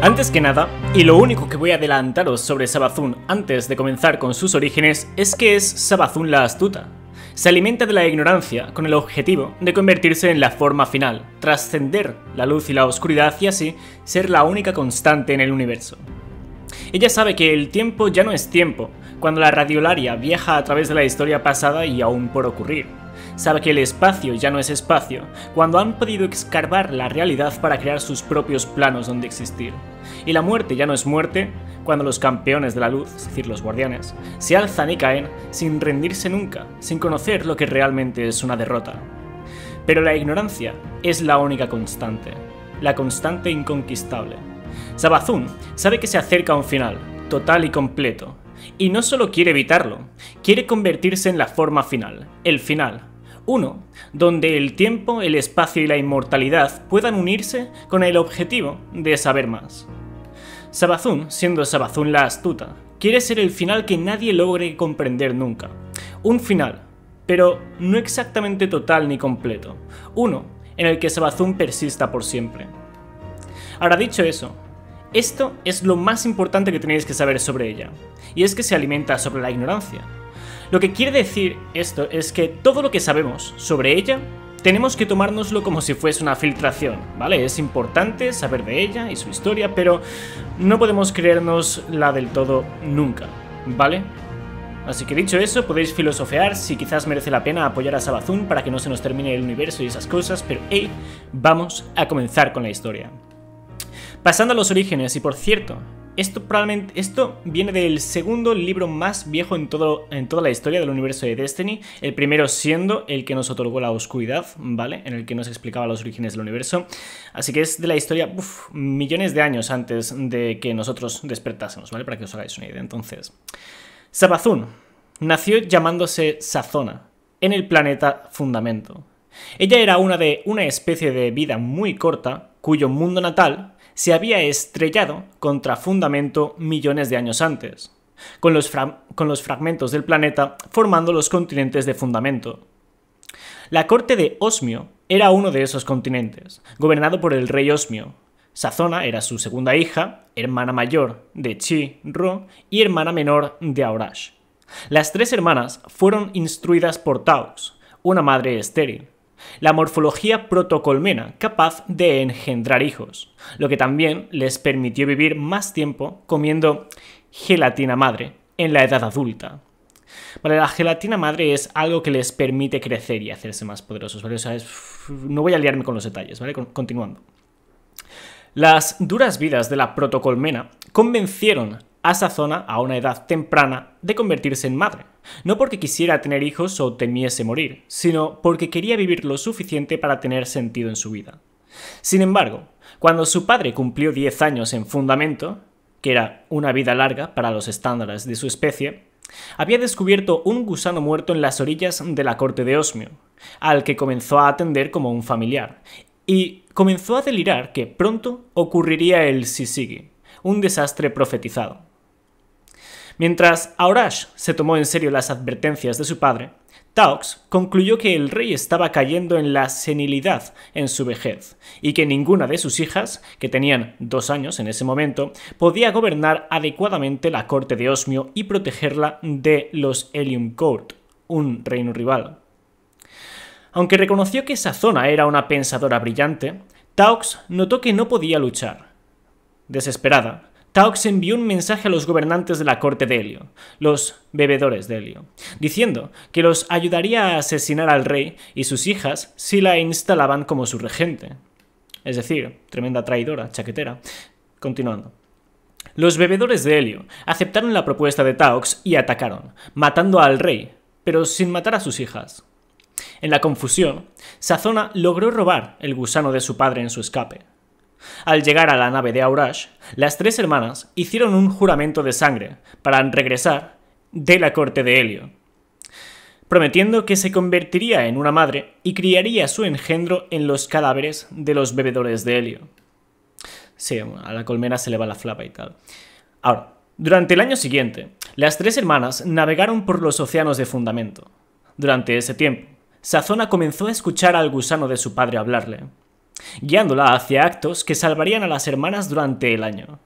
Antes que nada, y lo único que voy a adelantaros sobre Sabazun antes de comenzar con sus orígenes, es que es Sabazun la astuta. Se alimenta de la ignorancia con el objetivo de convertirse en la forma final, trascender la luz y la oscuridad y así ser la única constante en el universo. Ella sabe que el tiempo ya no es tiempo, cuando la radiolaria viaja a través de la historia pasada y aún por ocurrir, sabe que el espacio ya no es espacio, cuando han podido escarbar la realidad para crear sus propios planos donde existir. Y la muerte ya no es muerte, cuando los campeones de la luz, es decir, los guardianes, se alzan y caen sin rendirse nunca, sin conocer lo que realmente es una derrota. Pero la ignorancia es la única constante, la constante inconquistable. Sabazun sabe que se acerca a un final, total y completo, y no solo quiere evitarlo, quiere convertirse en la forma final, el final, uno, donde el tiempo, el espacio y la inmortalidad puedan unirse con el objetivo de saber más. Sabazún, siendo Sabazún la astuta, quiere ser el final que nadie logre comprender nunca. Un final, pero no exactamente total ni completo. Uno, en el que Sabazún persista por siempre. Ahora dicho eso, esto es lo más importante que tenéis que saber sobre ella, y es que se alimenta sobre la ignorancia, lo que quiere decir esto es que todo lo que sabemos sobre ella tenemos que tomárnoslo como si fuese una filtración, ¿vale? Es importante saber de ella y su historia, pero no podemos creernos la del todo nunca, ¿vale? Así que dicho eso, podéis filosofear si quizás merece la pena apoyar a Sabazun para que no se nos termine el universo y esas cosas, pero hey, vamos a comenzar con la historia. Pasando a los orígenes, y por cierto, esto probablemente esto viene del segundo libro más viejo en, todo, en toda la historia del universo de Destiny, el primero siendo el que nos otorgó la oscuridad, ¿vale? En el que nos explicaba los orígenes del universo. Así que es de la historia uff, millones de años antes de que nosotros despertásemos, ¿vale? Para que os hagáis una idea. Entonces, Sabazun nació llamándose Sazona en el planeta Fundamento. Ella era una de una especie de vida muy corta cuyo mundo natal se había estrellado contra fundamento millones de años antes, con los, fragmentos del planeta formando los continentes de fundamento. La corte de Osmio era uno de esos continentes, gobernado por el rey Osmio. Sazona era su segunda hija, hermana mayor de Chi Ro y hermana menor de Aurash. Las tres hermanas fueron instruidas por Taos, una madre estéril, la morfología protocolmena, capaz de engendrar hijos, lo que también les permitió vivir más tiempo comiendo gelatina madre en la edad adulta. la gelatina madre es algo que les permite crecer y hacerse más poderosos, no voy a liarme con los detalles, ¿vale? Continuando. Las duras vidas de la protocolmena convencieron a Sazona a una edad temprana de convertirse en madre, no porque quisiera tener hijos o temiese morir, sino porque quería vivir lo suficiente para tener sentido en su vida. Sin embargo, cuando su padre cumplió 10 años en fundamento, que era una vida larga para los estándares de su especie, había descubierto un gusano muerto en las orillas de la corte de Osmio, al que comenzó a atender como un familiar, y comenzó a delirar que pronto ocurriría el Sisigi, un desastre profetizado. Mientras Aurash se tomó en serio las advertencias de su padre, Taox concluyó que el rey estaba cayendo en la senilidad en su vejez y que ninguna de sus hijas, que tenían dos años en ese momento, podía gobernar adecuadamente la corte de Osmio y protegerla de los Elium Court, un reino rival. Aunque reconoció que esa zona era una pensadora brillante, Taux notó que no podía luchar. Desesperada, Taux envió un mensaje a los gobernantes de la corte de Helio, los bebedores de Helio, diciendo que los ayudaría a asesinar al rey y sus hijas si la instalaban como su regente. Es decir, tremenda traidora, chaquetera. Continuando. Los bebedores de Helio aceptaron la propuesta de Taux y atacaron, matando al rey, pero sin matar a sus hijas. En la confusión, Sazona logró robar el gusano de su padre en su escape. Al llegar a la nave de Aurash, las tres hermanas hicieron un juramento de sangre para regresar de la corte de Helio, prometiendo que se convertiría en una madre y criaría su engendro en los cadáveres de los bebedores de Helio. Sí, a la colmena se le va la flapa y tal. Ahora, durante el año siguiente, las tres hermanas navegaron por los océanos de fundamento. Durante ese tiempo, Sazona comenzó a escuchar al gusano de su padre hablarle, guiándola hacia actos que salvarían a las hermanas durante el año.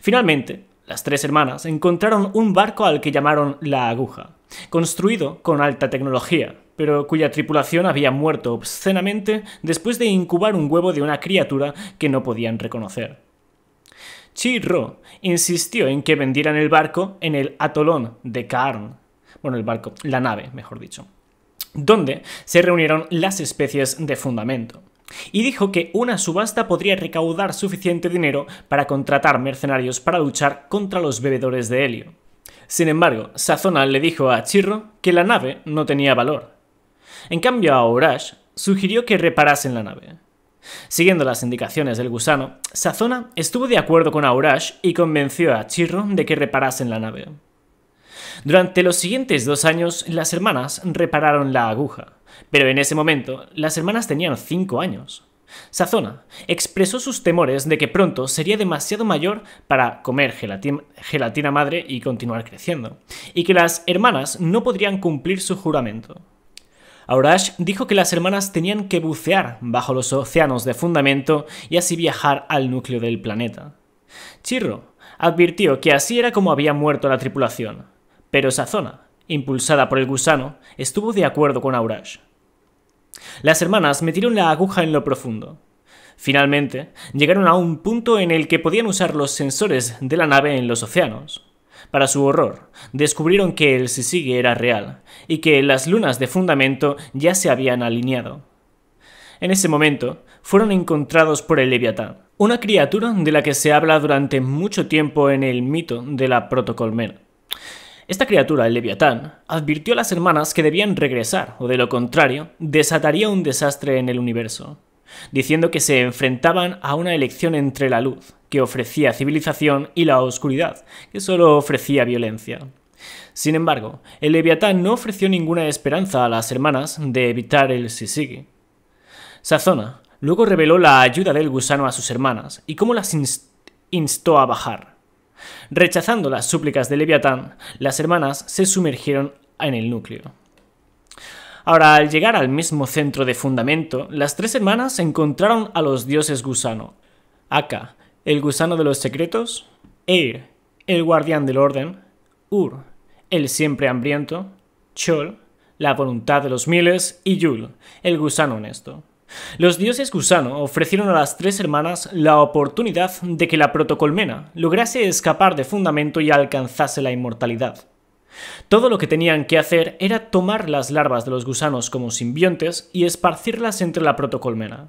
Finalmente, las tres hermanas encontraron un barco al que llamaron la aguja, construido con alta tecnología, pero cuya tripulación había muerto obscenamente después de incubar un huevo de una criatura que no podían reconocer. Chi Ro insistió en que vendieran el barco en el atolón de Kaarn, bueno, el barco, la nave, mejor dicho, donde se reunieron las especies de fundamento. Y dijo que una subasta podría recaudar suficiente dinero para contratar mercenarios para luchar contra los bebedores de helio. Sin embargo, Sazona le dijo a Chirro que la nave no tenía valor. En cambio, a sugirió que reparasen la nave. Siguiendo las indicaciones del gusano, Sazona estuvo de acuerdo con Aurash y convenció a Chirro de que reparasen la nave. Durante los siguientes dos años, las hermanas repararon la aguja, pero en ese momento las hermanas tenían cinco años. Sazona expresó sus temores de que pronto sería demasiado mayor para comer gelatina, madre y continuar creciendo, y que las hermanas no podrían cumplir su juramento. Aurash dijo que las hermanas tenían que bucear bajo los océanos de fundamento y así viajar al núcleo del planeta. Chirro advirtió que así era como había muerto la tripulación, pero esa zona, impulsada por el gusano, estuvo de acuerdo con Aurash. Las hermanas metieron la aguja en lo profundo. Finalmente, llegaron a un punto en el que podían usar los sensores de la nave en los océanos. Para su horror, descubrieron que el Sisigue era real y que las lunas de fundamento ya se habían alineado. En ese momento, fueron encontrados por el Leviatán, una criatura de la que se habla durante mucho tiempo en el mito de la protocolmena. Esta criatura, el Leviatán, advirtió a las hermanas que debían regresar, o de lo contrario, desataría un desastre en el universo, diciendo que se enfrentaban a una elección entre la luz, que ofrecía civilización, y la oscuridad, que solo ofrecía violencia. Sin embargo, el Leviatán no ofreció ninguna esperanza a las hermanas de evitar el Sisigi. Sazona luego reveló la ayuda del gusano a sus hermanas y cómo las instó a bajar, Rechazando las súplicas de Leviatán, las hermanas se sumergieron en el núcleo. Ahora, al llegar al mismo centro de fundamento, las tres hermanas encontraron a los dioses gusano. Aka, el gusano de los secretos, Eir, el guardián del orden, Ur, el siempre hambriento, Chol, la voluntad de los miles, y Yul, el gusano honesto. Los dioses gusano ofrecieron a las tres hermanas la oportunidad de que la protocolmena lograse escapar de fundamento y alcanzase la inmortalidad. Todo lo que tenían que hacer era tomar las larvas de los gusanos como simbiontes y esparcirlas entre la protocolmena.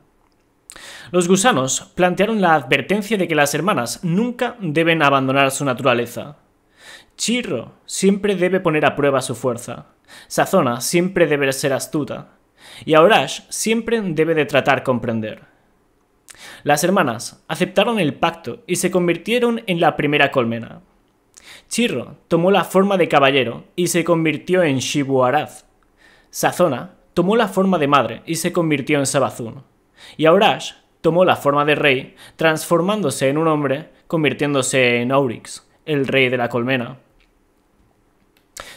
Los gusanos plantearon la advertencia de que las hermanas nunca deben abandonar su naturaleza. Chirro siempre debe poner a prueba su fuerza. Sazona siempre debe ser astuta y Orash siempre debe de tratar comprender. Las hermanas aceptaron el pacto y se convirtieron en la primera colmena. Chirro tomó la forma de caballero y se convirtió en Shibu Araz. Sazona tomó la forma de madre y se convirtió en Sabazun. Y Aurash tomó la forma de rey, transformándose en un hombre, convirtiéndose en Aurix, el rey de la colmena.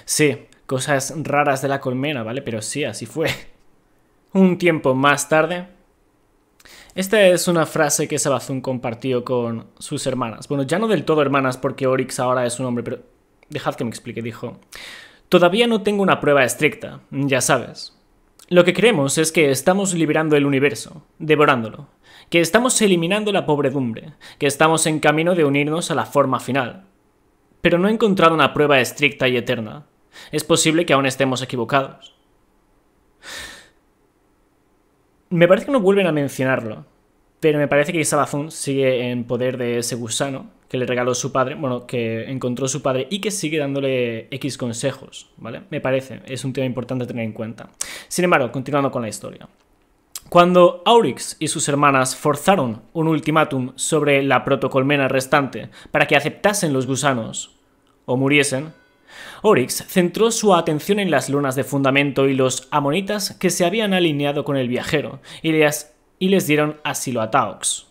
Sí, cosas raras de la colmena, ¿vale? Pero sí, así fue un tiempo más tarde. Esta es una frase que Sabazón compartió con sus hermanas. Bueno, ya no del todo hermanas porque Oryx ahora es un hombre, pero dejad que me explique, dijo. Todavía no tengo una prueba estricta, ya sabes. Lo que creemos es que estamos liberando el universo, devorándolo, que estamos eliminando la pobredumbre, que estamos en camino de unirnos a la forma final. Pero no he encontrado una prueba estricta y eterna. Es posible que aún estemos equivocados. Me parece que no vuelven a mencionarlo, pero me parece que Sabazón sigue en poder de ese gusano que le regaló su padre, bueno, que encontró su padre y que sigue dándole X consejos, ¿vale? Me parece, es un tema importante tener en cuenta. Sin embargo, continuando con la historia. Cuando Aurix y sus hermanas forzaron un ultimátum sobre la protocolmena restante para que aceptasen los gusanos o muriesen, Oryx centró su atención en las lunas de fundamento y los amonitas que se habían alineado con el viajero y les, dieron asilo a Taox,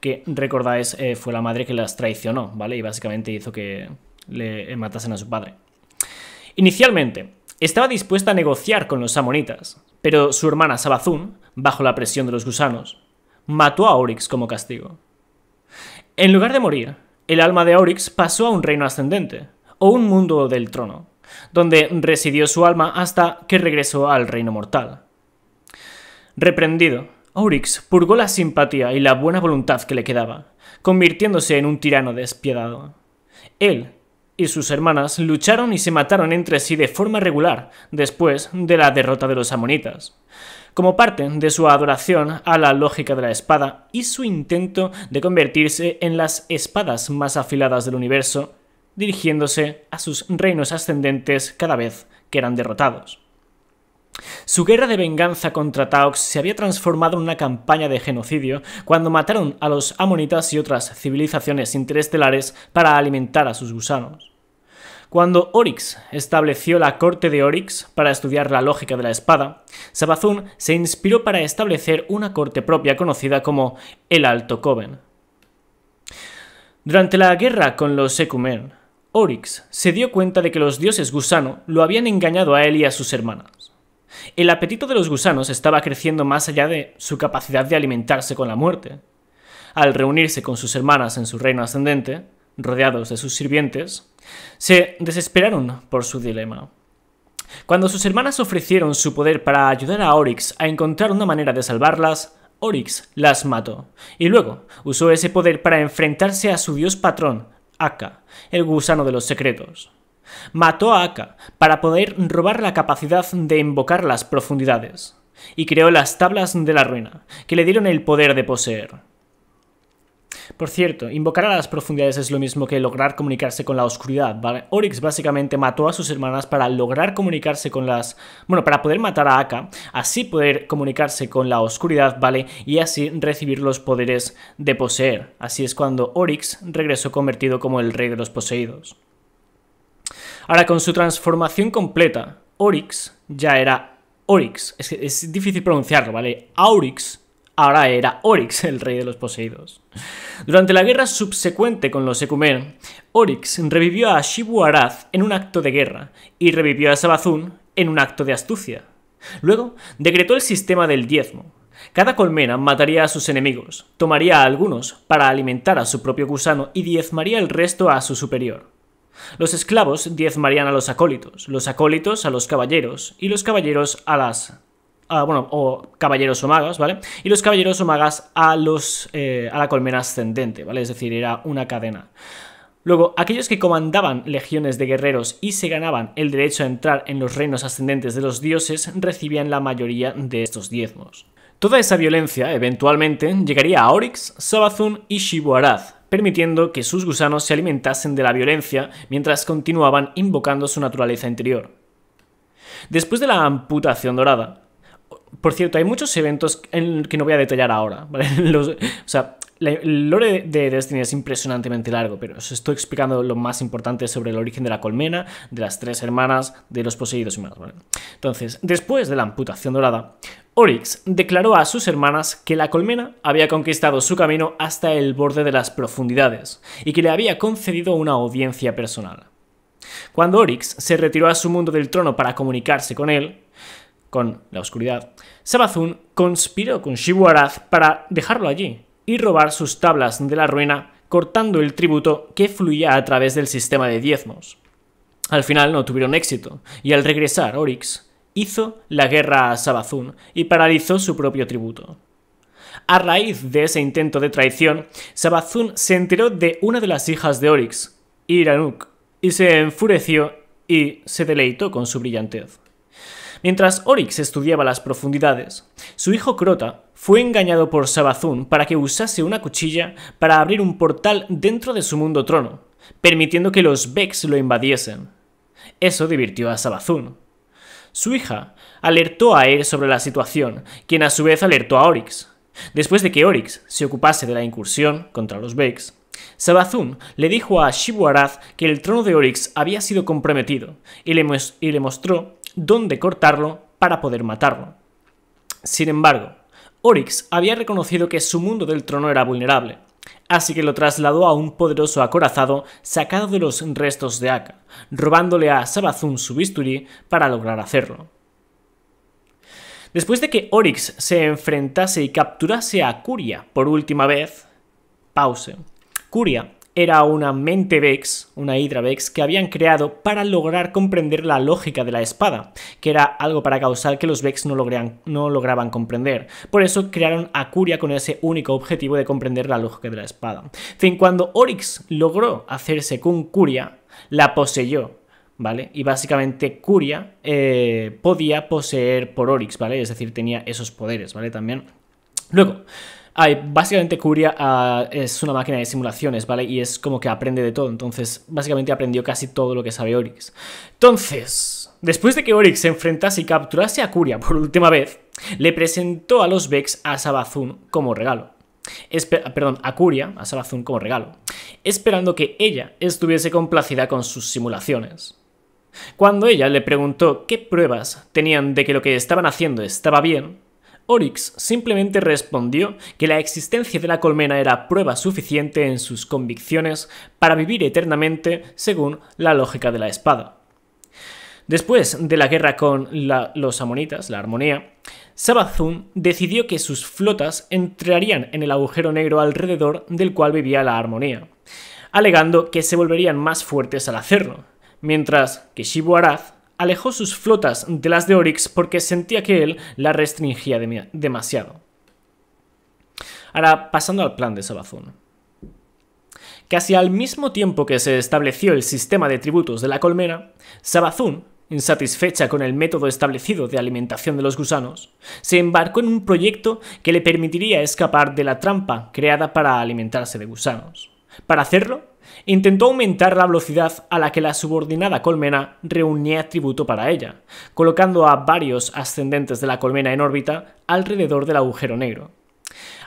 que recordáis eh, fue la madre que las traicionó, ¿vale? Y básicamente hizo que le matasen a su padre. Inicialmente, estaba dispuesta a negociar con los amonitas, pero su hermana Sabazun, bajo la presión de los gusanos, mató a Oryx como castigo. En lugar de morir, el alma de Oryx pasó a un reino ascendente, o un mundo del trono, donde residió su alma hasta que regresó al reino mortal. Reprendido, Aurix purgó la simpatía y la buena voluntad que le quedaba, convirtiéndose en un tirano despiadado. Él y sus hermanas lucharon y se mataron entre sí de forma regular después de la derrota de los amonitas, como parte de su adoración a la lógica de la espada y su intento de convertirse en las espadas más afiladas del universo dirigiéndose a sus reinos ascendentes cada vez que eran derrotados. Su guerra de venganza contra Taox se había transformado en una campaña de genocidio cuando mataron a los amonitas y otras civilizaciones interestelares para alimentar a sus gusanos. Cuando Oryx estableció la corte de Oryx para estudiar la lógica de la espada, Sabazun se inspiró para establecer una corte propia conocida como el Alto Coven. Durante la guerra con los Ecumen, Oryx se dio cuenta de que los dioses gusano lo habían engañado a él y a sus hermanas. El apetito de los gusanos estaba creciendo más allá de su capacidad de alimentarse con la muerte. Al reunirse con sus hermanas en su reino ascendente, rodeados de sus sirvientes, se desesperaron por su dilema. Cuando sus hermanas ofrecieron su poder para ayudar a Oryx a encontrar una manera de salvarlas, Oryx las mató, y luego usó ese poder para enfrentarse a su dios patrón, Aka, el gusano de los secretos. Mató a Aka para poder robar la capacidad de invocar las profundidades, y creó las tablas de la ruina, que le dieron el poder de poseer. Por cierto, invocar a las profundidades es lo mismo que lograr comunicarse con la oscuridad, ¿vale? Oryx básicamente mató a sus hermanas para lograr comunicarse con las... Bueno, para poder matar a Aka, así poder comunicarse con la oscuridad, ¿vale? Y así recibir los poderes de poseer. Así es cuando Oryx regresó convertido como el rey de los poseídos. Ahora, con su transformación completa, Oryx ya era Oryx. Es, es difícil pronunciarlo, ¿vale? Aurix ahora era Oryx, el rey de los poseídos. Durante la guerra subsecuente con los Ecumen, Oryx revivió a Shibu Arath en un acto de guerra y revivió a Sabazun en un acto de astucia. Luego decretó el sistema del diezmo. Cada colmena mataría a sus enemigos, tomaría a algunos para alimentar a su propio gusano y diezmaría el resto a su superior. Los esclavos diezmarían a los acólitos, los acólitos a los caballeros y los caballeros a las Ah, bueno, o caballeros o ¿vale? Y los caballeros o a, los, eh, a la colmena ascendente, ¿vale? Es decir, era una cadena. Luego, aquellos que comandaban legiones de guerreros y se ganaban el derecho a entrar en los reinos ascendentes de los dioses recibían la mayoría de estos diezmos. Toda esa violencia, eventualmente, llegaría a Orix, Sabazun y Shibuaraz, permitiendo que sus gusanos se alimentasen de la violencia mientras continuaban invocando su naturaleza interior. Después de la amputación dorada, por cierto, hay muchos eventos en que no voy a detallar ahora, o sea, el lore de Destiny es impresionantemente largo, pero os estoy explicando lo más importante sobre el origen de la colmena, de las tres hermanas, de los poseídos y más. ¿vale? Entonces, después de la amputación dorada, Oryx declaró a sus hermanas que la colmena había conquistado su camino hasta el borde de las profundidades y que le había concedido una audiencia personal. Cuando Oryx se retiró a su mundo del trono para comunicarse con él, con la oscuridad, Sabazun conspiró con Shibuaraz para dejarlo allí y robar sus tablas de la ruina cortando el tributo que fluía a través del sistema de diezmos. Al final no tuvieron éxito, y al regresar Oryx hizo la guerra a Sabazun y paralizó su propio tributo. A raíz de ese intento de traición, Sabazun se enteró de una de las hijas de Oryx, Iranuk, y se enfureció y se deleitó con su brillantez. Mientras Oryx estudiaba las profundidades, su hijo Crota fue engañado por Sabazun para que usase una cuchilla para abrir un portal dentro de su mundo trono, permitiendo que los Vex lo invadiesen. Eso divirtió a Sabazun. Su hija alertó a él sobre la situación, quien a su vez alertó a Oryx. Después de que Oryx se ocupase de la incursión contra los Vex, Sabazun le dijo a Shibu que el trono de Oryx había sido comprometido y le mostró dónde cortarlo para poder matarlo. Sin embargo, Oryx había reconocido que su mundo del trono era vulnerable, así que lo trasladó a un poderoso acorazado sacado de los restos de Aka, robándole a Sabazun su bisturí para lograr hacerlo. Después de que Oryx se enfrentase y capturase a Curia por última vez, pause. Curia era una mente Vex, una Hydra Vex, que habían creado para lograr comprender la lógica de la espada, que era algo para causar que los Vex no, no lograban comprender. Por eso crearon a Curia con ese único objetivo de comprender la lógica de la espada. En fin, cuando Oryx logró hacerse con Curia, la poseyó ¿vale? Y básicamente Curia eh, podía poseer por Oryx, ¿vale? Es decir, tenía esos poderes, ¿vale? También. Luego, Ah, básicamente Curia ah, es una máquina de simulaciones, ¿vale? Y es como que aprende de todo, entonces básicamente aprendió casi todo lo que sabe Oryx. Entonces, después de que Oryx se enfrentase y capturase a Curia por última vez, le presentó a los Vex a Sabazun como regalo. perdón, a Curia, a Sabazun como regalo, esperando que ella estuviese complacida con sus simulaciones. Cuando ella le preguntó qué pruebas tenían de que lo que estaban haciendo estaba bien, Oryx simplemente respondió que la existencia de la colmena era prueba suficiente en sus convicciones para vivir eternamente según la lógica de la espada. Después de la guerra con los amonitas, la armonía, Sabazun decidió que sus flotas entrarían en el agujero negro alrededor del cual vivía la armonía, alegando que se volverían más fuertes al hacerlo, mientras que Shibu Arath alejó sus flotas de las de Oryx porque sentía que él la restringía demasiado. Ahora, pasando al plan de Sabazón. Casi al mismo tiempo que se estableció el sistema de tributos de la colmena, Sabazún, insatisfecha con el método establecido de alimentación de los gusanos, se embarcó en un proyecto que le permitiría escapar de la trampa creada para alimentarse de gusanos. Para hacerlo, Intentó aumentar la velocidad a la que la subordinada colmena reunía tributo para ella, colocando a varios ascendentes de la colmena en órbita alrededor del agujero negro.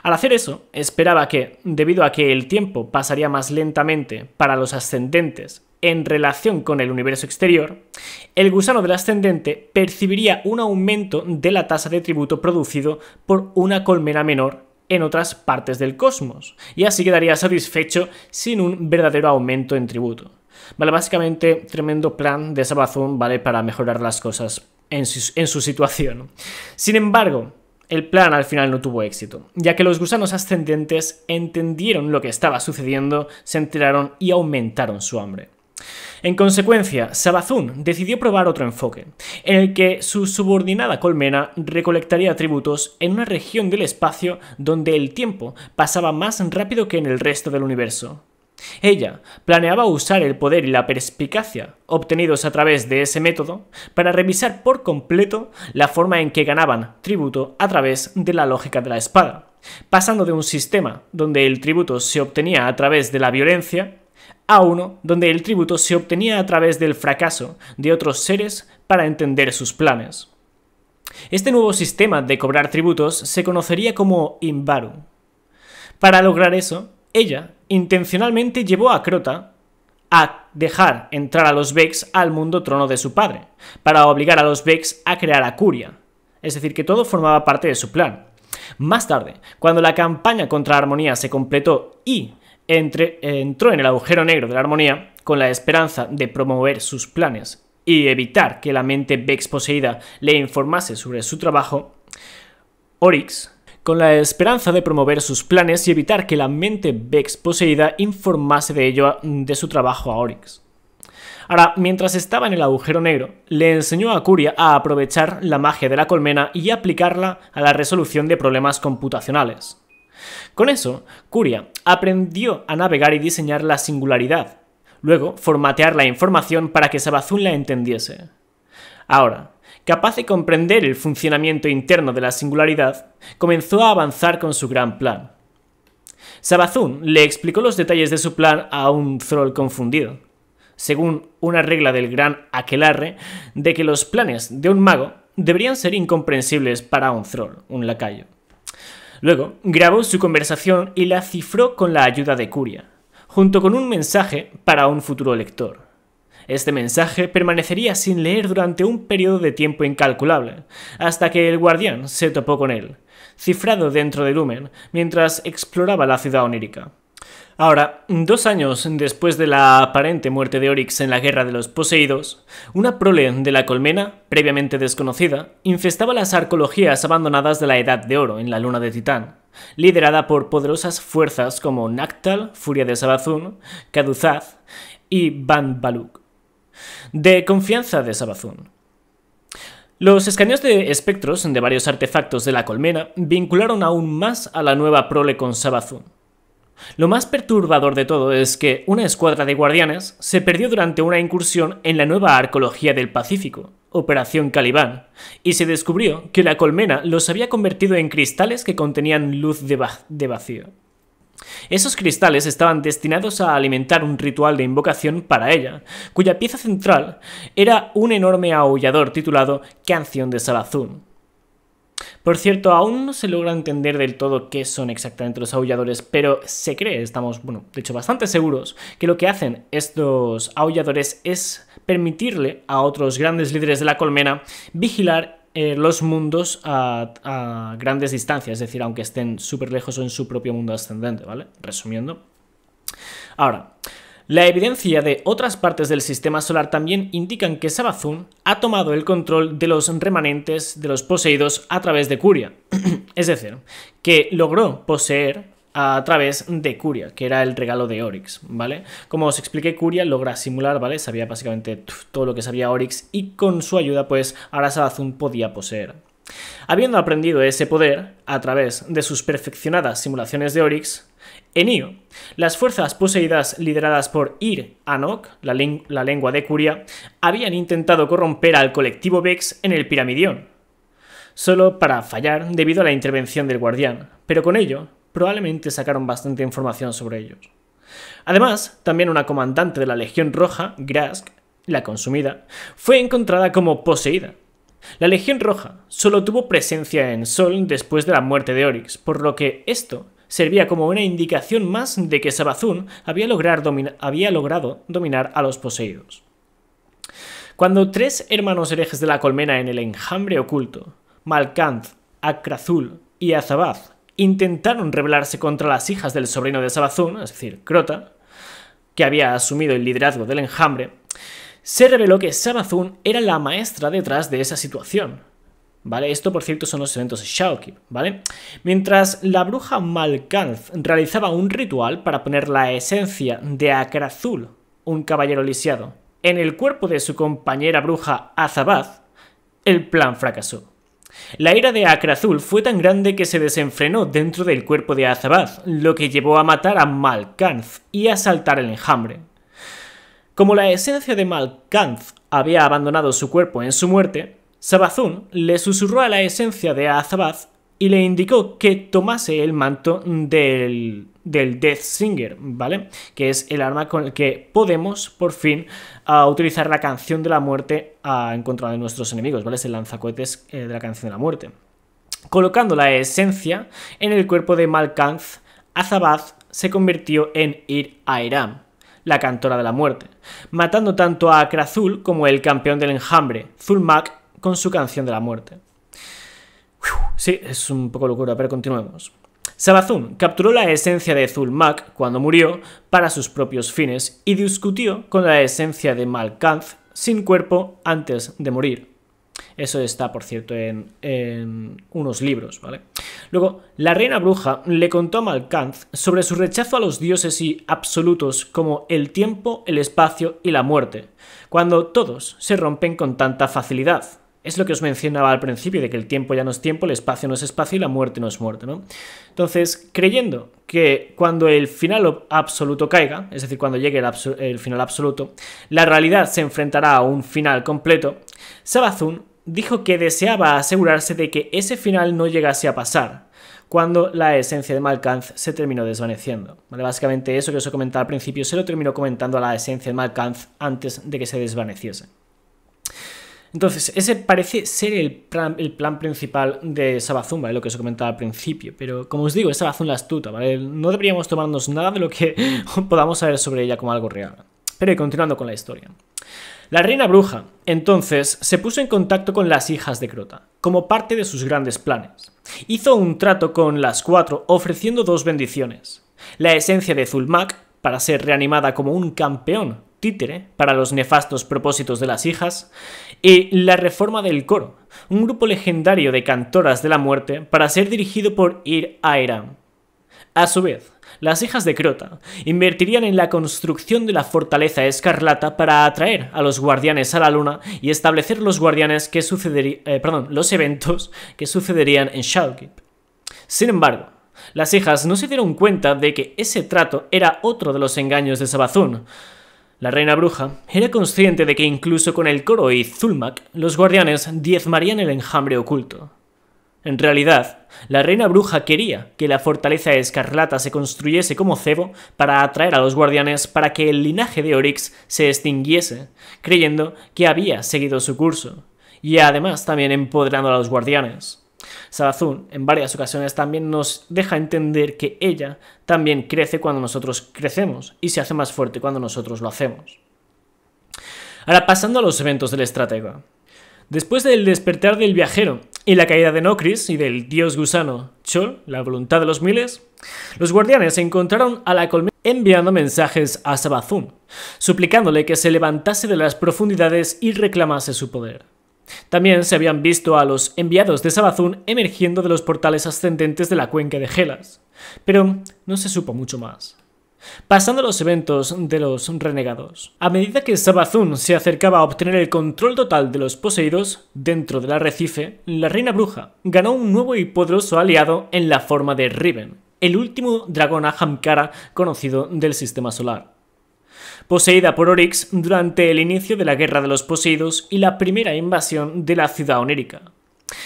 Al hacer eso, esperaba que, debido a que el tiempo pasaría más lentamente para los ascendentes en relación con el universo exterior, el gusano del ascendente percibiría un aumento de la tasa de tributo producido por una colmena menor en otras partes del cosmos, y así quedaría satisfecho sin un verdadero aumento en tributo. básicamente tremendo plan de Sabazón, ¿vale? Para mejorar las cosas en su situación. Sin embargo, el plan al final no tuvo éxito, ya que los gusanos ascendentes entendieron lo que estaba sucediendo, se enteraron y aumentaron su hambre. En consecuencia, Sabazún decidió probar otro enfoque, en el que su subordinada colmena recolectaría tributos en una región del espacio donde el tiempo pasaba más rápido que en el resto del universo. Ella planeaba usar el poder y la perspicacia obtenidos a través de ese método para revisar por completo la forma en que ganaban tributo a través de la lógica de la espada, pasando de un sistema donde el tributo se obtenía a través de la violencia a uno donde el tributo se obtenía a través del fracaso de otros seres para entender sus planes. Este nuevo sistema de cobrar tributos se conocería como Imbaru. Para lograr eso, ella intencionalmente llevó a Crota a dejar entrar a los Vex al mundo trono de su padre, para obligar a los Vex a crear a Curia. Es decir, que todo formaba parte de su plan. Más tarde, cuando la campaña contra Armonía se completó y entró en el agujero negro de la armonía con la esperanza de promover sus planes y evitar que la mente Vex poseída le informase sobre su trabajo, Oryx, con la esperanza de promover sus planes y evitar que la mente Vex poseída informase de ello de su trabajo a Oryx. Ahora, mientras estaba en el agujero negro, le enseñó a Curia a aprovechar la magia de la colmena y aplicarla a la resolución de problemas computacionales. Con eso, Curia aprendió a navegar y diseñar la singularidad, luego formatear la información para que Sabazún la entendiese. Ahora, capaz de comprender el funcionamiento interno de la singularidad, comenzó a avanzar con su gran plan. Sabazún le explicó los detalles de su plan a un troll confundido. Según una regla del gran aquelarre, de que los planes de un mago deberían ser incomprensibles para un troll, un lacayo. Luego, grabó su conversación y la cifró con la ayuda de Curia, junto con un mensaje para un futuro lector. Este mensaje permanecería sin leer durante un periodo de tiempo incalculable, hasta que el guardián se topó con él, cifrado dentro de Lumen mientras exploraba la ciudad onírica. Ahora, dos años después de la aparente muerte de Oryx en la Guerra de los Poseídos, una prole de la colmena, previamente desconocida, infestaba las arqueologías abandonadas de la Edad de Oro en la Luna de Titán, liderada por poderosas fuerzas como Nactal, Furia de Sabazun, Caduzaz y Van Baluk. De confianza de Sabazun. Los escaneos de espectros de varios artefactos de la colmena vincularon aún más a la nueva prole con Sabazun lo más perturbador de todo es que una escuadra de guardianes se perdió durante una incursión en la nueva arqueología del Pacífico, Operación Calibán, y se descubrió que la colmena los había convertido en cristales que contenían luz de, vacío. Esos cristales estaban destinados a alimentar un ritual de invocación para ella, cuya pieza central era un enorme aullador titulado Canción de Salazún. Por cierto, aún no se logra entender del todo qué son exactamente los aulladores, pero se cree, estamos, bueno, de hecho bastante seguros, que lo que hacen estos aulladores es permitirle a otros grandes líderes de la colmena vigilar eh, los mundos a, a, grandes distancias, es decir, aunque estén súper lejos o en su propio mundo ascendente, ¿vale? Resumiendo. Ahora, la evidencia de otras partes del sistema solar también indican que Sabazun ha tomado el control de los remanentes de los poseídos a través de Curia. es decir, que logró poseer a través de Curia, que era el regalo de Oryx, ¿vale? Como os expliqué, Curia logra simular, ¿vale? Sabía básicamente todo lo que sabía Oryx y con su ayuda, pues, ahora Sabazun podía poseer. Habiendo aprendido ese poder a través de sus perfeccionadas simulaciones de Oryx, en las fuerzas poseídas lideradas por Ir Anok, la, lengua de Curia, habían intentado corromper al colectivo Vex en el Piramidión, solo para fallar debido a la intervención del guardián, pero con ello probablemente sacaron bastante información sobre ellos. Además, también una comandante de la Legión Roja, Grask, la consumida, fue encontrada como poseída, la Legión Roja solo tuvo presencia en Sol después de la muerte de Oryx, por lo que esto servía como una indicación más de que Sabazun había, logrado dominar a los poseídos. Cuando tres hermanos herejes de la colmena en el enjambre oculto, Malkanth, Akrazul y Azabaz, intentaron rebelarse contra las hijas del sobrino de Sabazun, es decir, Crota, que había asumido el liderazgo del enjambre, se reveló que Samazun era la maestra detrás de esa situación. ¿Vale? Esto, por cierto, son los eventos de ¿vale? Mientras la bruja Malkanth realizaba un ritual para poner la esencia de Akrazul, un caballero lisiado, en el cuerpo de su compañera bruja Azabath, el plan fracasó. La ira de Akrazul fue tan grande que se desenfrenó dentro del cuerpo de Azabath, lo que llevó a matar a Malkanth y a saltar el enjambre. Como la esencia de Malkanth había abandonado su cuerpo en su muerte, Sabazun le susurró a la esencia de Azabath y le indicó que tomase el manto del, Death Singer, ¿vale? Que es el arma con el que podemos, por fin, utilizar la canción de la muerte en contra de nuestros enemigos, ¿vale? Es el lanzacohetes eh, de la canción de la muerte. Colocando la esencia en el cuerpo de Malkanth, Azabath se convirtió en Ir Airam, la Cantora de la Muerte, matando tanto a Krazul como el campeón del enjambre, Zulmak, con su canción de la muerte. sí, es un poco locura, pero continuemos. Sabazun capturó la esencia de Zulmak cuando murió para sus propios fines y discutió con la esencia de Malkanth sin cuerpo antes de morir. Eso está, por cierto, en, unos libros, ¿vale? Luego, la reina bruja le contó a Malkanth sobre su rechazo a los dioses y absolutos como el tiempo, el espacio y la muerte, cuando todos se rompen con tanta facilidad. Es lo que os mencionaba al principio, de que el tiempo ya no es tiempo, el espacio no es espacio y la muerte no es muerte, ¿no? Entonces, creyendo que cuando el final absoluto caiga, es decir, cuando llegue el, final absoluto, la realidad se enfrentará a un final completo, Sabazun dijo que deseaba asegurarse de que ese final no llegase a pasar, cuando la esencia de Malkanth se terminó desvaneciendo. Básicamente eso que os he comentado al principio se lo terminó comentando a la esencia de Malkanth antes de que se desvaneciese. Entonces, ese parece ser el plan, el plan principal de Sabazumba Lo que os comentaba al principio. Pero como os digo, es Sabazun la astuta, ¿vale? No deberíamos tomarnos nada de lo que podamos saber sobre ella como algo real. Pero continuando con la historia. La reina bruja, entonces, se puso en contacto con las hijas de Crota, como parte de sus grandes planes. Hizo un trato con las cuatro ofreciendo dos bendiciones. La esencia de Zulmak, para ser reanimada como un campeón títere para los nefastos propósitos de las hijas, y la reforma del coro, un grupo legendario de cantoras de la muerte para ser dirigido por Ir Airam. A su vez, las hijas de Crota invertirían en la construcción de la fortaleza escarlata para atraer a los guardianes a la luna y establecer los guardianes que eh, los eventos que sucederían en Shalkip. Sin embargo, las hijas no se dieron cuenta de que ese trato era otro de los engaños de Sabazún. La reina bruja era consciente de que incluso con el coro y Zulmak, los guardianes diezmarían el enjambre oculto. En realidad, la reina bruja quería que la fortaleza escarlata se construyese como cebo para atraer a los guardianes para que el linaje de Orix se extinguiese, creyendo que había seguido su curso, y además también empoderando a los guardianes. Sabazun, en varias ocasiones también nos deja entender que ella también crece cuando nosotros crecemos y se hace más fuerte cuando nosotros lo hacemos. Ahora pasando a los eventos del estratega. Después del despertar del viajero y la caída de Nocris y del dios gusano Chol, la voluntad de los miles, los guardianes se encontraron a la colmena enviando mensajes a Sabazun, suplicándole que se levantase de las profundidades y reclamase su poder. También se habían visto a los enviados de Sabazun emergiendo de los portales ascendentes de la cuenca de Gelas, pero no se supo mucho más. Pasando a los eventos de los renegados. A medida que Sabathun se acercaba a obtener el control total de los poseídos dentro del arrecife, la reina bruja ganó un nuevo y poderoso aliado en la forma de Riven, el último dragón Ahamkara conocido del sistema solar. Poseída por Oryx durante el inicio de la Guerra de los Poseídos y la primera invasión de la ciudad Onérica.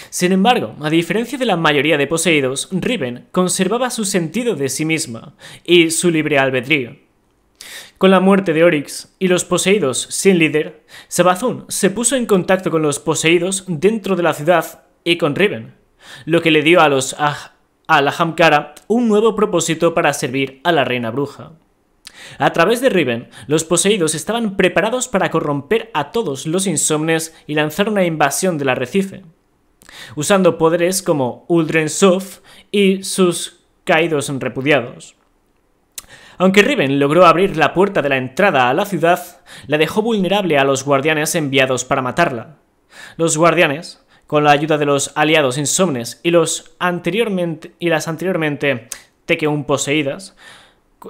Sin embargo, a diferencia de la mayoría de poseídos, Riven conservaba su sentido de sí misma y su libre albedrío. Con la muerte de Oryx y los poseídos sin líder, Sabazun se puso en contacto con los poseídos dentro de la ciudad y con Riven, lo que le dio a los a la Hamkara un nuevo propósito para servir a la reina bruja. A través de Riven, los poseídos estaban preparados para corromper a todos los insomnes y lanzar una invasión del arrecife usando poderes como Uldren Sov y sus caídos repudiados. Aunque Riven logró abrir la puerta de la entrada a la ciudad, la dejó vulnerable a los guardianes enviados para matarla. Los guardianes, con la ayuda de los aliados insomnes y, los anteriormente, y las anteriormente Tekeun poseídas,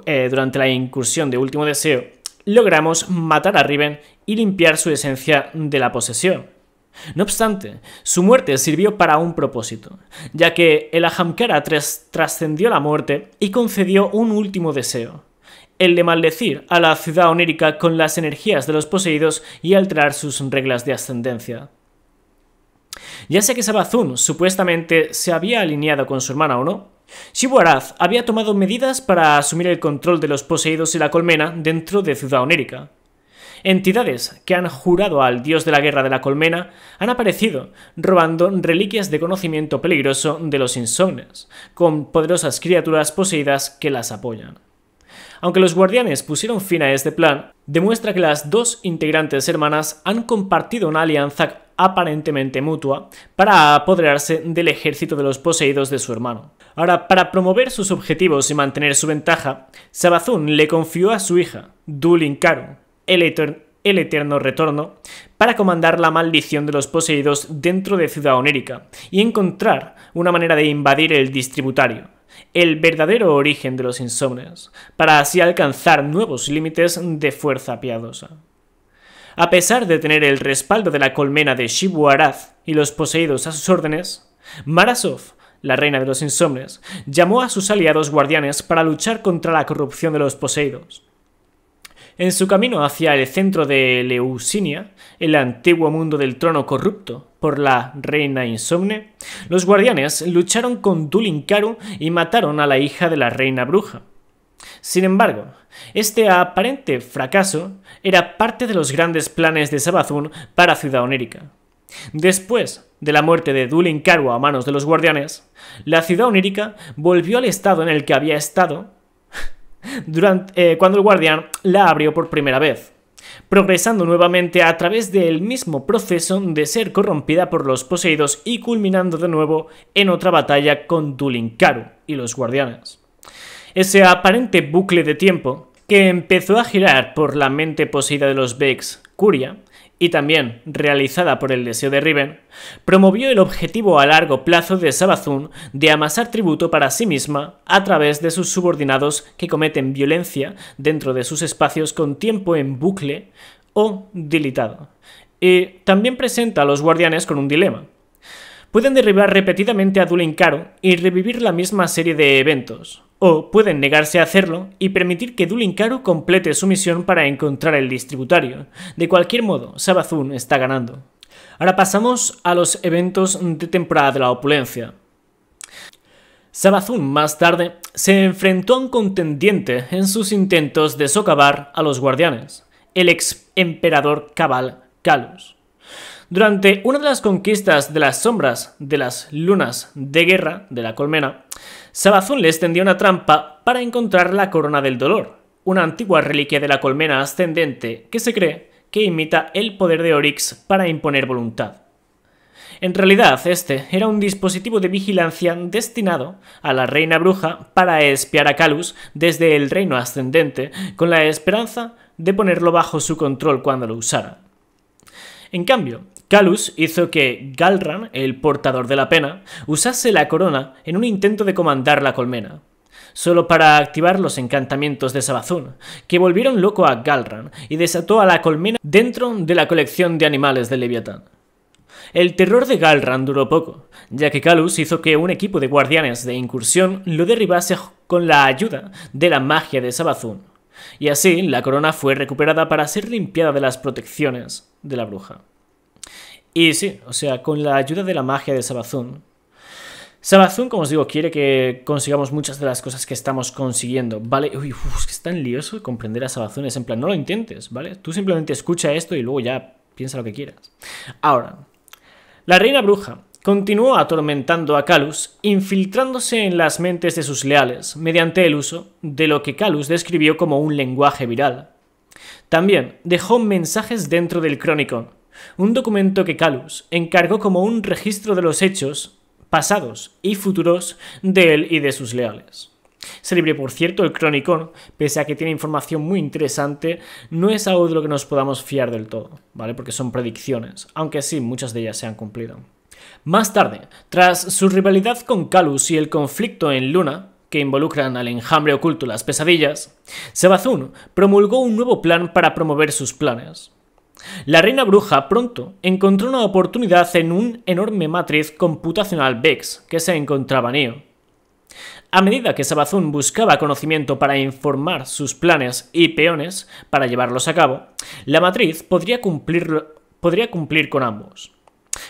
eh, durante la incursión de Último Deseo, logramos matar a Riven y limpiar su esencia de la posesión. No obstante, su muerte sirvió para un propósito, ya que el Ahamkara trascendió la muerte y concedió un último deseo, el de maldecir a la ciudad onírica con las energías de los poseídos y alterar sus reglas de ascendencia. Ya sea que Sabazun supuestamente se había alineado con su hermana o no, Shibuaraz había tomado medidas para asumir el control de los poseídos y la colmena dentro de Ciudad Onérica. Entidades que han jurado al dios de la guerra de la colmena han aparecido robando reliquias de conocimiento peligroso de los insomnes, con poderosas criaturas poseídas que las apoyan. Aunque los guardianes pusieron fin a este plan, demuestra que las dos integrantes hermanas han compartido una alianza aparentemente mutua para apoderarse del ejército de los poseídos de su hermano. Ahora, para promover sus objetivos y mantener su ventaja, Sabazún le confió a su hija, Dulin el, Eterno Retorno, para comandar la maldición de los poseídos dentro de Ciudad Onérica y encontrar una manera de invadir el distributario, el verdadero origen de los insomnes, para así alcanzar nuevos límites de fuerza piadosa. A pesar de tener el respaldo de la colmena de Shibu y los poseídos a sus órdenes, Marasov, la reina de los insomnes, llamó a sus aliados guardianes para luchar contra la corrupción de los poseídos en su camino hacia el centro de Leusinia, el antiguo mundo del trono corrupto por la reina insomne, los guardianes lucharon con Dulinkaru y mataron a la hija de la reina bruja. Sin embargo, este aparente fracaso era parte de los grandes planes de Sabazun para Ciudad Onírica. Después de la muerte de Dulinkaru a manos de los guardianes, la Ciudad Onírica volvió al estado en el que había estado eh, cuando el guardián la abrió por primera vez, progresando nuevamente a través del mismo proceso de ser corrompida por los poseídos y culminando de nuevo en otra batalla con Dulinkaru y los guardianes. Ese aparente bucle de tiempo que empezó a girar por la mente poseída de los Bex, Curia, y también realizada por el deseo de Riven, promovió el objetivo a largo plazo de Sabazun de amasar tributo para sí misma a través de sus subordinados que cometen violencia dentro de sus espacios con tiempo en bucle o dilitado. Y también presenta a los guardianes con un dilema. Pueden derribar repetidamente a Caro y revivir la misma serie de eventos, o pueden negarse a hacerlo y permitir que Dulinkaro complete su misión para encontrar el distributario. De cualquier modo, Sabazun está ganando. Ahora pasamos a los eventos de temporada de la opulencia. Sabazun más tarde se enfrentó a un contendiente en sus intentos de socavar a los guardianes, el ex emperador cabal Kalus. Durante una de las conquistas de las sombras de las lunas de guerra de la colmena, Sabazón le tendió una trampa para encontrar la corona del dolor, una antigua reliquia de la colmena ascendente que se cree que imita el poder de Oryx para imponer voluntad. En realidad, este era un dispositivo de vigilancia destinado a la reina bruja para espiar a Calus desde el reino ascendente con la esperanza de ponerlo bajo su control cuando lo usara. En cambio, Kalus hizo que Galran, el portador de la pena, usase la corona en un intento de comandar la colmena, solo para activar los encantamientos de Sabazón, que volvieron loco a Galran y desató a la colmena dentro de la colección de animales del Leviatán. El terror de Galran duró poco, ya que Kalus hizo que un equipo de guardianes de incursión lo derribase con la ayuda de la magia de Sabazún, y así la corona fue recuperada para ser limpiada de las protecciones de la bruja. Y sí, o sea, con la ayuda de la magia de Sabazun. Sabazun, como os digo, quiere que consigamos muchas de las cosas que estamos consiguiendo, ¿vale? Uy, es que es tan lioso comprender a Sabazun. Es en plan, no lo intentes, ¿vale? Tú simplemente escucha esto y luego ya piensa lo que quieras. Ahora, la reina bruja continuó atormentando a Calus, infiltrándose en las mentes de sus leales mediante el uso de lo que Calus describió como un lenguaje viral. También dejó mensajes dentro del crónico un documento que Calus encargó como un registro de los hechos pasados y futuros de él y de sus leales. libre por cierto, el Cronicón, pese a que tiene información muy interesante, no es algo de lo que nos podamos fiar del todo, ¿vale? Porque son predicciones, aunque sí, muchas de ellas se han cumplido. Más tarde, tras su rivalidad con Calus y el conflicto en Luna, que involucran al enjambre oculto las pesadillas, Sebazun promulgó un nuevo plan para promover sus planes. La reina bruja pronto encontró una oportunidad en un enorme matriz computacional VEX que se encontraba en A medida que Sabazun buscaba conocimiento para informar sus planes y peones para llevarlos a cabo, la matriz podría podría cumplir con ambos.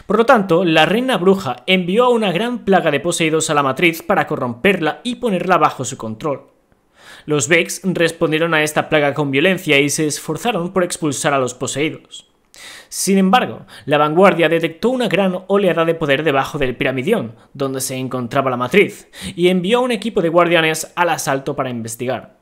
Por lo tanto, la reina bruja envió a una gran plaga de poseídos a la matriz para corromperla y ponerla bajo su control. Los Vex respondieron a esta plaga con violencia y se esforzaron por expulsar a los poseídos. Sin embargo, la vanguardia detectó una gran oleada de poder debajo del piramidión, donde se encontraba la matriz, y envió a un equipo de guardianes al asalto para investigar.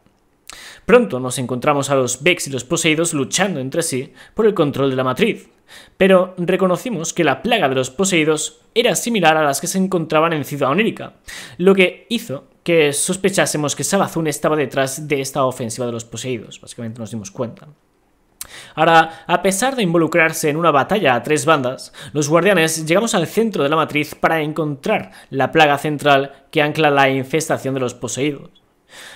Pronto nos encontramos a los Vex y los poseídos luchando entre sí por el control de la matriz, pero reconocimos que la plaga de los poseídos era similar a las que se encontraban en Ciudad Onírica, lo que hizo que sospechásemos que Sabazun estaba detrás de esta ofensiva de los poseídos. Básicamente nos dimos cuenta. Ahora, a pesar de involucrarse en una batalla a tres bandas, los guardianes llegamos al centro de la matriz para encontrar la plaga central que ancla la infestación de los poseídos.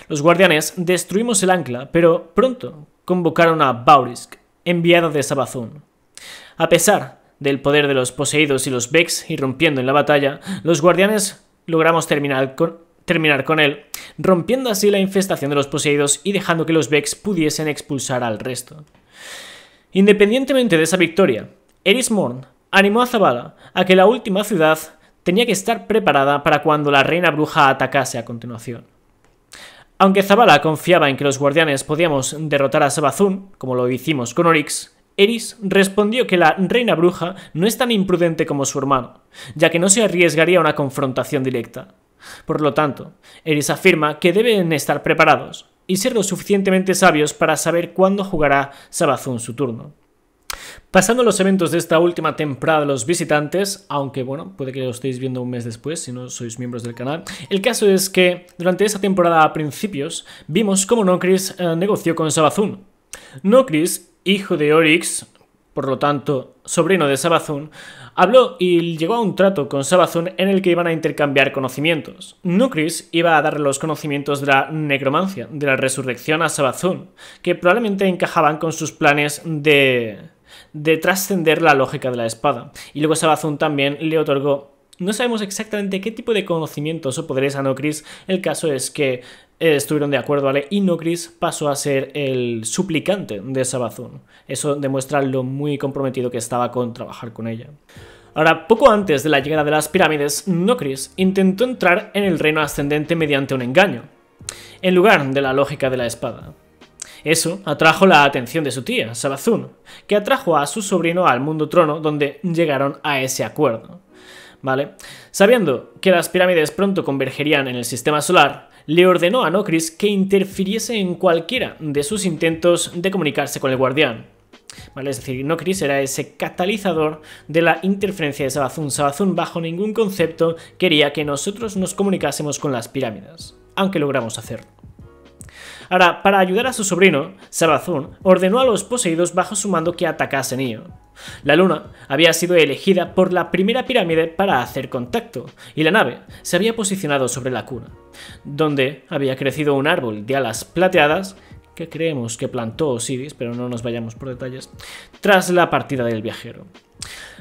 Los guardianes destruimos el ancla, pero pronto convocaron a Baurisk, enviado de Sabazun. A pesar del poder de los poseídos y los Vex irrumpiendo en la batalla, los guardianes logramos terminar con terminar con él, rompiendo así la infestación de los poseídos y dejando que los Vex pudiesen expulsar al resto. Independientemente de esa victoria, Eris Morn animó a Zavala a que la última ciudad tenía que estar preparada para cuando la reina bruja atacase a continuación. Aunque Zavala confiaba en que los guardianes podíamos derrotar a Sabazun, como lo hicimos con Oryx, Eris respondió que la reina bruja no es tan imprudente como su hermano, ya que no se arriesgaría a una confrontación directa. Por lo tanto, Eris afirma que deben estar preparados y ser lo suficientemente sabios para saber cuándo jugará Sabazón su turno. Pasando a los eventos de esta última temporada de los visitantes, aunque bueno, puede que lo estéis viendo un mes después si no sois miembros del canal, el caso es que durante esa temporada a principios vimos cómo Nocris eh, negoció con Sabazun. Nocris, hijo de Oryx, por lo tanto, sobrino de Sabazun, habló y llegó a un trato con Sabazun en el que iban a intercambiar conocimientos. Nucris iba a darle los conocimientos de la necromancia, de la resurrección a Sabazun, que probablemente encajaban con sus planes de de trascender la lógica de la espada. Y luego Sabazun también le otorgó no sabemos exactamente qué tipo de conocimientos o poderes a Nocris. El caso es que eh, estuvieron de acuerdo, ¿vale? Y Nocris pasó a ser el suplicante de Sabazun. Eso demuestra lo muy comprometido que estaba con trabajar con ella. Ahora, poco antes de la llegada de las pirámides, Nocris intentó entrar en el reino ascendente mediante un engaño, en lugar de la lógica de la espada. Eso atrajo la atención de su tía, Sabazun, que atrajo a su sobrino al mundo trono donde llegaron a ese acuerdo. ¿Vale? Sabiendo que las pirámides pronto convergerían en el sistema solar, le ordenó a Nocris que interfiriese en cualquiera de sus intentos de comunicarse con el Guardián. ¿Vale? Es decir, Nocris era ese catalizador de la interferencia de Sabazun. Sabazun bajo ningún concepto quería que nosotros nos comunicásemos con las pirámides, aunque logramos hacerlo. Ahora, para ayudar a su sobrino, Sarazun ordenó a los poseídos bajo su mando que atacasen Io. La luna había sido elegida por la primera pirámide para hacer contacto, y la nave se había posicionado sobre la cuna, donde había crecido un árbol de alas plateadas que creemos que plantó Osiris, pero no nos vayamos por detalles, tras la partida del viajero.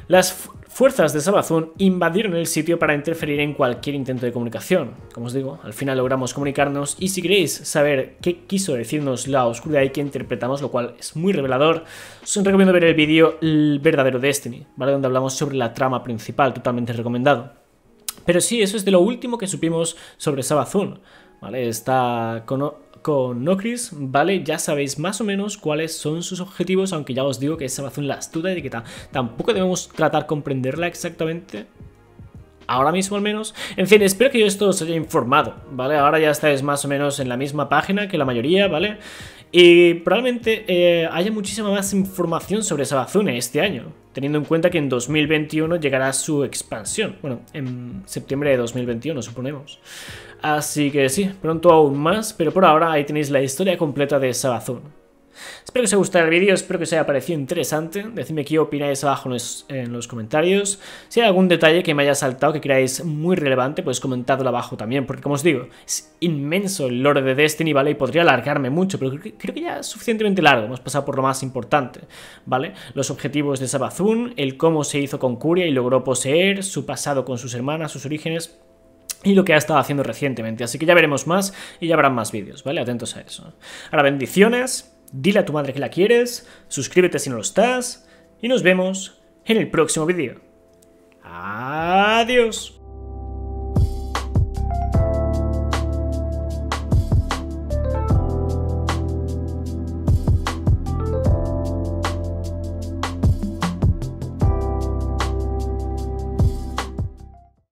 Las fuerzas de Sabazoon invadieron el sitio para interferir en cualquier intento de comunicación. Como os digo, al final logramos comunicarnos y si queréis saber qué quiso decirnos la oscuridad y qué interpretamos, lo cual es muy revelador, os recomiendo ver el vídeo El verdadero Destiny, ¿vale? donde hablamos sobre la trama principal, totalmente recomendado. Pero sí, eso es de lo último que supimos sobre Sabazoon. ¿vale? Está con con Nocris, ¿vale? Ya sabéis más o menos cuáles son sus objetivos, aunque ya os digo que esa Amazon la astuta y que tampoco debemos tratar comprenderla exactamente ahora mismo al menos. En fin, espero que yo esto os haya informado, ¿vale? Ahora ya estáis más o menos en la misma página que la mayoría, ¿vale? Y probablemente eh, haya muchísima más información sobre Sabazune este año, teniendo en cuenta que en 2021 llegará su expansión. Bueno, en septiembre de 2021, suponemos. Así que sí, pronto aún más, pero por ahora ahí tenéis la historia completa de Sabazune. Espero que os haya gustado el vídeo, espero que os haya parecido interesante. Decidme qué opináis abajo en los, comentarios. Si hay algún detalle que me haya saltado, que creáis muy relevante, pues comentadlo abajo también, porque como os digo, es inmenso el lore de Destiny, ¿vale? Y podría alargarme mucho, pero creo que, ya es suficientemente largo. Hemos pasado por lo más importante, ¿vale? Los objetivos de Sabazun, el cómo se hizo con Curia y logró poseer, su pasado con sus hermanas, sus orígenes y lo que ha estado haciendo recientemente. Así que ya veremos más y ya habrán más vídeos, ¿vale? Atentos a eso. Ahora, bendiciones dile a tu madre que la quieres, suscríbete si no lo estás, y nos vemos en el próximo vídeo. Adiós.